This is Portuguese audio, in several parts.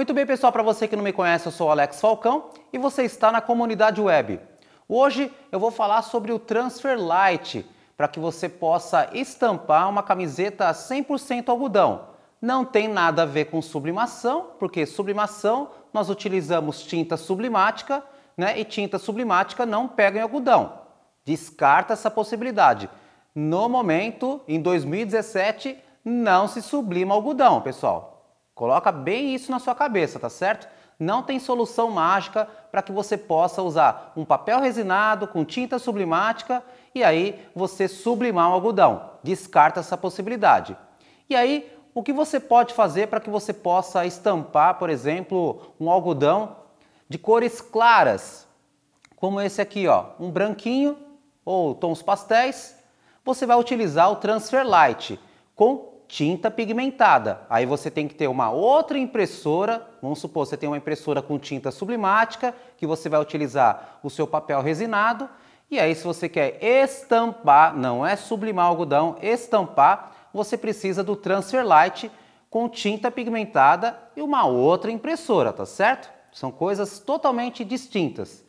Muito bem, pessoal, para você que não me conhece, eu sou o Alex Falcão e você está na comunidade web. Hoje eu vou falar sobre o Transfer Light, para que você possa estampar uma camiseta 100% algodão. Não tem nada a ver com sublimação, porque sublimação nós utilizamos tinta sublimática, né? E tinta sublimática não pega em algodão. Descarta essa possibilidade. No momento, em 2017, não se sublima algodão, pessoal. Coloca bem isso na sua cabeça, tá certo? Não tem solução mágica para que você possa usar um papel resinado com tinta sublimática e aí você sublimar o algodão. Descarta essa possibilidade. E aí, o que você pode fazer para que você possa estampar, por exemplo, um algodão de cores claras, como esse aqui, ó, um branquinho ou tons pastéis, você vai utilizar o Transfer Light com tinta pigmentada. Aí você tem que ter uma outra impressora, vamos supor, você tem uma impressora com tinta sublimática, que você vai utilizar o seu papel resinado, e aí se você quer estampar, não é sublimar algodão, estampar, você precisa do Transfer Light com tinta pigmentada e uma outra impressora, tá certo? São coisas totalmente distintas.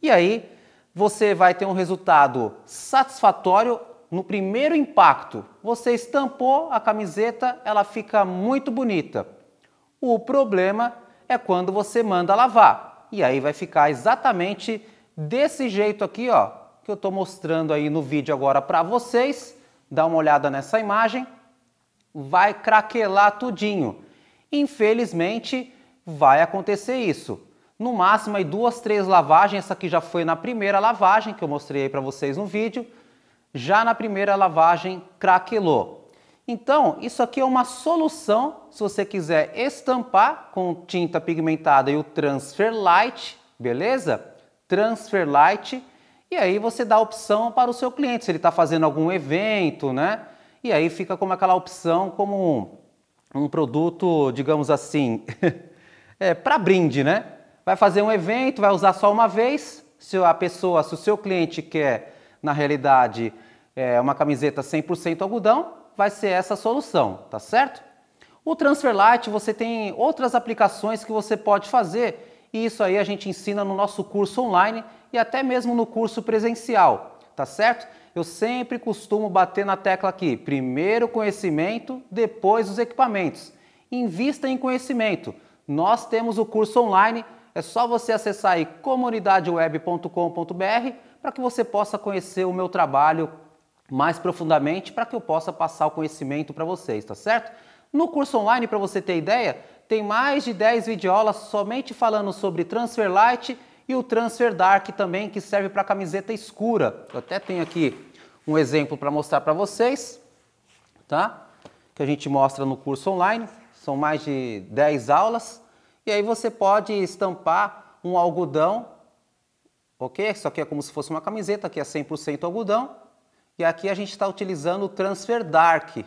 E aí você vai ter um resultado satisfatório no primeiro impacto, você estampou a camiseta, ela fica muito bonita. O problema é quando você manda lavar. E aí vai ficar exatamente desse jeito aqui, ó, que eu estou mostrando aí no vídeo agora para vocês. Dá uma olhada nessa imagem. Vai craquelar tudinho. Infelizmente, vai acontecer isso. No máximo aí duas, três lavagens. Essa aqui já foi na primeira lavagem que eu mostrei aí para vocês no vídeo já na primeira lavagem craquelou. Então, isso aqui é uma solução, se você quiser estampar com tinta pigmentada e o Transfer Light, beleza? Transfer Light, e aí você dá a opção para o seu cliente, se ele está fazendo algum evento, né? E aí fica como aquela opção, como um, um produto, digamos assim, é, para brinde, né? Vai fazer um evento, vai usar só uma vez, se a pessoa, se o seu cliente quer na realidade é uma camiseta 100% algodão, vai ser essa solução, tá certo? O Transfer Light você tem outras aplicações que você pode fazer e isso aí a gente ensina no nosso curso online e até mesmo no curso presencial, tá certo? Eu sempre costumo bater na tecla aqui, primeiro conhecimento, depois os equipamentos. Invista em conhecimento. Nós temos o curso online é só você acessar aí comunidadeweb.com.br para que você possa conhecer o meu trabalho mais profundamente, para que eu possa passar o conhecimento para vocês, tá certo? No curso online, para você ter ideia, tem mais de 10 videoaulas somente falando sobre Transfer Light e o Transfer Dark também, que serve para camiseta escura. Eu até tenho aqui um exemplo para mostrar para vocês, tá? Que a gente mostra no curso online. São mais de 10 aulas. E aí você pode estampar um algodão, ok? Isso aqui é como se fosse uma camiseta, aqui é 100% algodão. E aqui a gente está utilizando o Transfer Dark,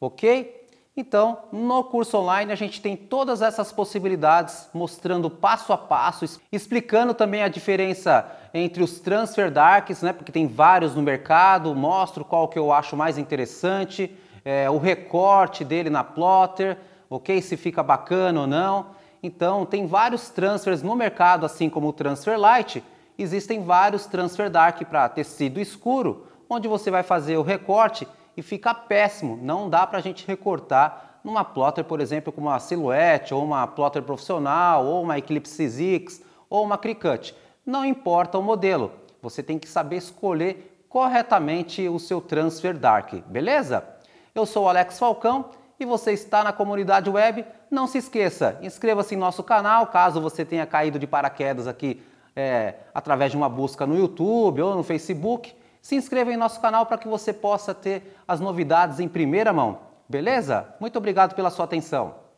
ok? Então, no curso online a gente tem todas essas possibilidades, mostrando passo a passo, explicando também a diferença entre os transfer darks, né? Porque tem vários no mercado, mostro qual que eu acho mais interessante, é, o recorte dele na plotter, ok? Se fica bacana ou não. Então, tem vários transfers no mercado, assim como o transfer light, existem vários transfer dark para tecido escuro, onde você vai fazer o recorte e fica péssimo, não dá para a gente recortar numa plotter, por exemplo, como uma Silhouette, ou uma plotter profissional, ou uma Eclipse Zix, ou uma Cricut. Não importa o modelo, você tem que saber escolher corretamente o seu transfer dark, beleza? Eu sou o Alex Falcão e você está na comunidade web, não se esqueça, inscreva-se em nosso canal caso você tenha caído de paraquedas aqui é, através de uma busca no YouTube ou no Facebook. Se inscreva em nosso canal para que você possa ter as novidades em primeira mão. Beleza? Muito obrigado pela sua atenção.